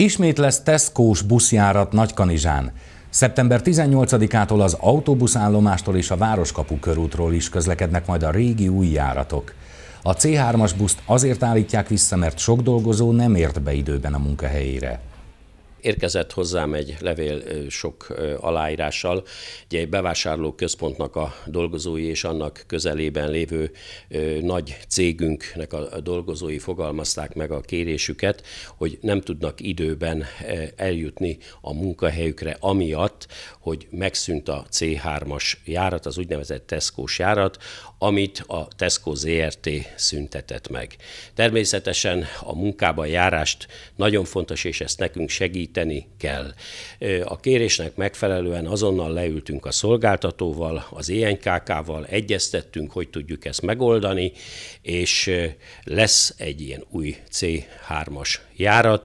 Ismét lesz Tesco-s buszjárat Nagykanizsán. Szeptember 18-ától az autóbuszállomástól és a Városkapu körútról is közlekednek majd a régi új járatok. A C3-as buszt azért állítják vissza, mert sok dolgozó nem ért be időben a munkahelyére. Érkezett hozzám egy levél sok aláírással, ugye egy központnak a dolgozói és annak közelében lévő nagy cégünknek a dolgozói fogalmazták meg a kérésüket, hogy nem tudnak időben eljutni a munkahelyükre, amiatt, hogy megszűnt a C3-as járat, az úgynevezett tesco járat, amit a Tesco ZRT szüntetett meg. Természetesen a munkába járást nagyon fontos, és ezt nekünk segít, teljesíteni kell. A kérésnek megfelelően azonnal leültünk a szolgáltatóval, az ENKK-val, egyeztettünk, hogy tudjuk ezt megoldani, és lesz egy ilyen új C3-as járat,